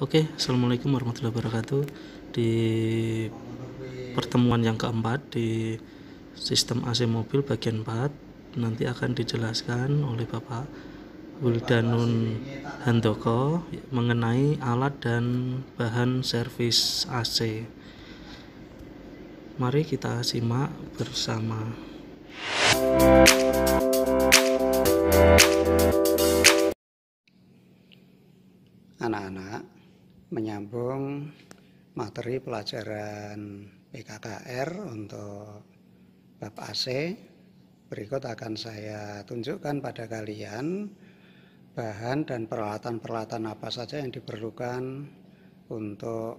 Oke, assalamualaikum warahmatullahi wabarakatuh. Di pertemuan yang keempat di sistem AC mobil bagian 4 nanti akan dijelaskan oleh Bapak Wildanun Handoko mengenai alat dan bahan servis AC. Mari kita simak bersama. Anak-anak, menyambung materi pelajaran PKKR untuk bab AC. Berikut akan saya tunjukkan pada kalian bahan dan peralatan-peralatan apa saja yang diperlukan untuk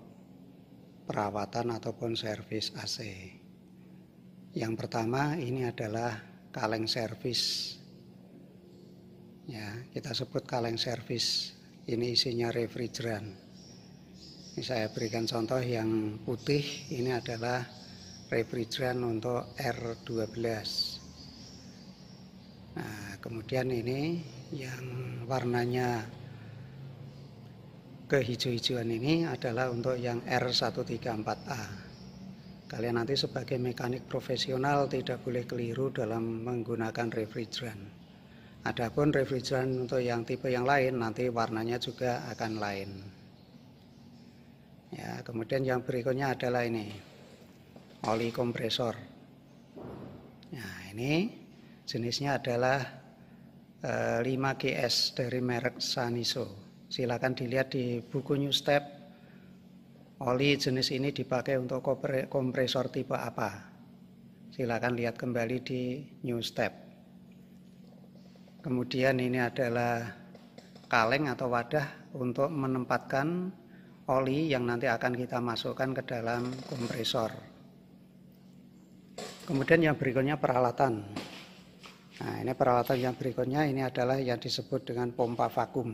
perawatan ataupun servis AC. Yang pertama ini adalah kaleng servis. Ya, kita sebut kaleng servis. Ini isinya refrigeran ini saya berikan contoh yang putih, ini adalah refrigeran untuk R12. Nah, kemudian ini yang warnanya kehijau-hijauan ini adalah untuk yang R134A kalian nanti sebagai mekanik profesional tidak boleh keliru dalam menggunakan refrigeran. Adapun refrigeran untuk yang tipe yang lain nanti warnanya juga akan lain. Ya, kemudian yang berikutnya adalah ini oli kompresor. Nah, ini jenisnya adalah e, eh, 5GS dari merek Saniso. Silakan dilihat di buku New Step. Oli jenis ini dipakai untuk kompresor tipe apa? Silakan lihat kembali di New Step. Kemudian ini adalah kaleng atau wadah untuk menempatkan oli yang nanti akan kita masukkan ke dalam kompresor. Kemudian yang berikutnya peralatan. Nah, ini peralatan yang berikutnya ini adalah yang disebut dengan pompa vakum.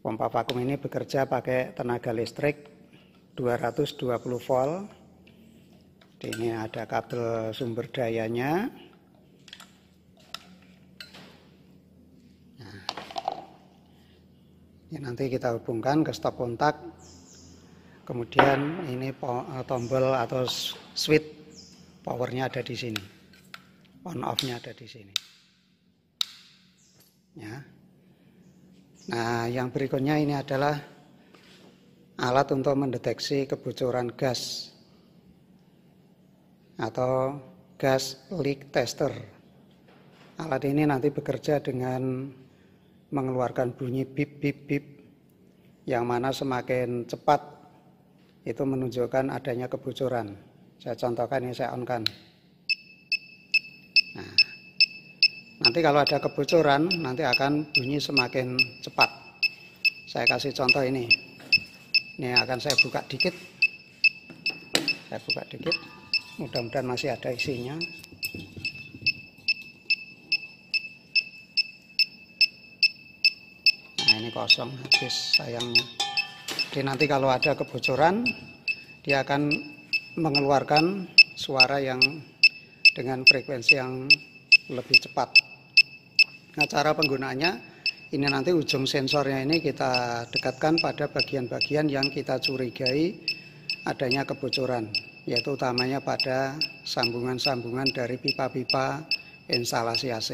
Pompa vakum ini bekerja pakai tenaga listrik 220 volt. Ini ada kabel sumber dayanya, Ya, nanti kita hubungkan ke stop kontak. Kemudian ini e, tombol atau switch powernya ada di sini. On off-nya ada di sini. Ya. Nah, yang berikutnya ini adalah alat untuk mendeteksi kebocoran gas atau gas leak tester. Alat ini nanti bekerja dengan mengeluarkan bunyi bip bip bip yang mana semakin cepat itu menunjukkan adanya kebocoran. Saya contohkan ini saya onkan. Nah, nanti kalau ada kebocoran nanti akan bunyi semakin cepat. Saya kasih contoh ini. Ini akan saya buka dikit. Saya buka dikit. Mudah-mudahan masih ada isinya. kosong habis sayangnya jadi nanti kalau ada kebocoran dia akan mengeluarkan suara yang dengan frekuensi yang lebih cepat nah cara penggunaannya ini nanti ujung sensornya ini kita dekatkan pada bagian-bagian yang kita curigai adanya kebocoran yaitu utamanya pada sambungan-sambungan dari pipa-pipa instalasi AC.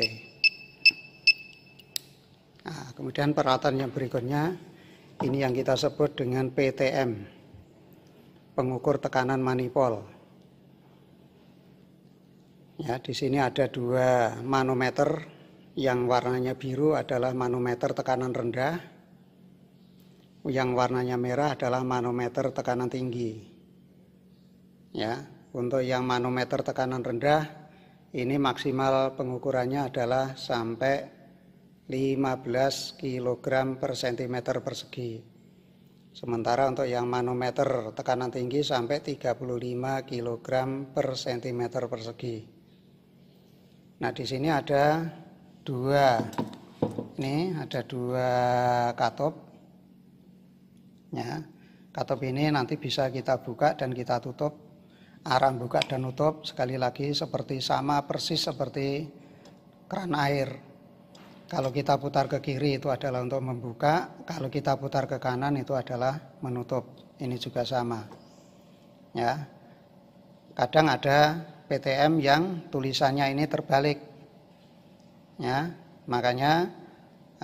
Nah, kemudian peralatan yang berikutnya ini yang kita sebut dengan PTM, pengukur tekanan manipol. Ya, di sini ada dua manometer yang warnanya biru adalah manometer tekanan rendah, yang warnanya merah adalah manometer tekanan tinggi. Ya, untuk yang manometer tekanan rendah ini maksimal pengukurannya adalah sampai 15 kg per cm persegi. Sementara untuk yang manometer tekanan tinggi sampai 35 kg per cm persegi. Nah di sini ada dua, ini ada dua katup. Ya, Katup ini nanti bisa kita buka dan kita tutup. arang buka dan tutup sekali lagi seperti sama persis seperti keran air. Kalau kita putar ke kiri itu adalah untuk membuka, kalau kita putar ke kanan itu adalah menutup. Ini juga sama. Ya. Kadang ada PTM yang tulisannya ini terbalik. Ya, makanya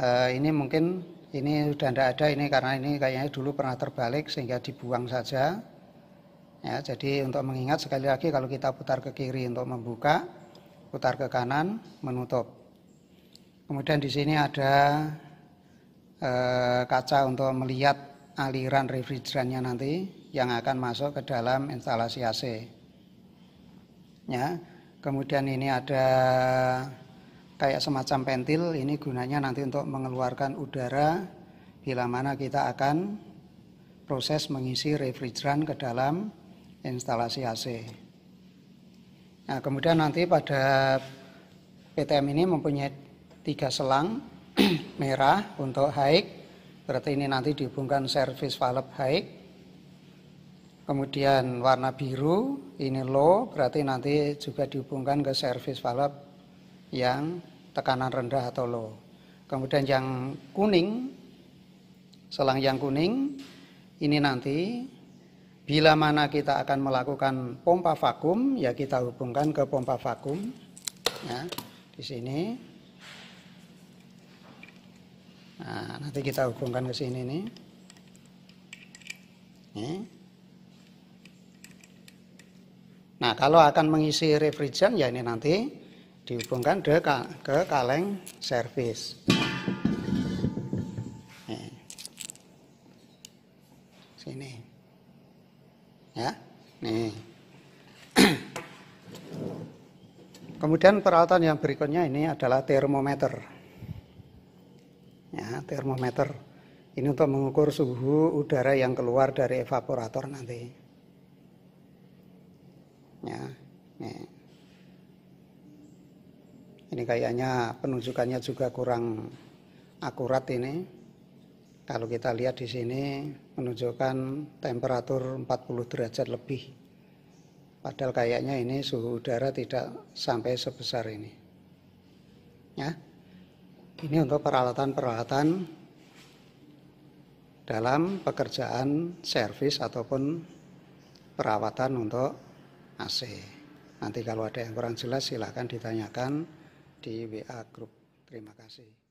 eh, ini mungkin ini sudah tidak ada ini karena ini kayaknya dulu pernah terbalik sehingga dibuang saja. Ya, jadi untuk mengingat sekali lagi kalau kita putar ke kiri untuk membuka, putar ke kanan menutup. Kemudian di sini ada e, kaca untuk melihat aliran refrigerannya nanti yang akan masuk ke dalam instalasi AC. Ya. Kemudian ini ada kayak semacam pentil, ini gunanya nanti untuk mengeluarkan udara bila mana kita akan proses mengisi refrigeran ke dalam instalasi AC. Nah, kemudian nanti pada PTM ini mempunyai tiga selang merah untuk haik berarti ini nanti dihubungkan service valve haik kemudian warna biru ini low berarti nanti juga dihubungkan ke service valve yang tekanan rendah atau low kemudian yang kuning selang yang kuning ini nanti bila mana kita akan melakukan pompa vakum ya kita hubungkan ke pompa vakum ya di sini Nah, nanti kita hubungkan ke sini nih. Nah, kalau akan mengisi refrigerant ya ini nanti dihubungkan de, ke kaleng servis. Sini. Ya. Nih. Kemudian peralatan yang berikutnya ini adalah termometer termometer. Ini untuk mengukur suhu udara yang keluar dari evaporator nanti. Ya, ini. Ya. Ini kayaknya penunjukannya juga kurang akurat ini. Kalau kita lihat di sini menunjukkan temperatur 40 derajat lebih. Padahal kayaknya ini suhu udara tidak sampai sebesar ini. Ya. Ini untuk peralatan-peralatan dalam pekerjaan servis ataupun perawatan untuk AC. Nanti kalau ada yang kurang jelas silahkan ditanyakan di WA grup. Terima kasih.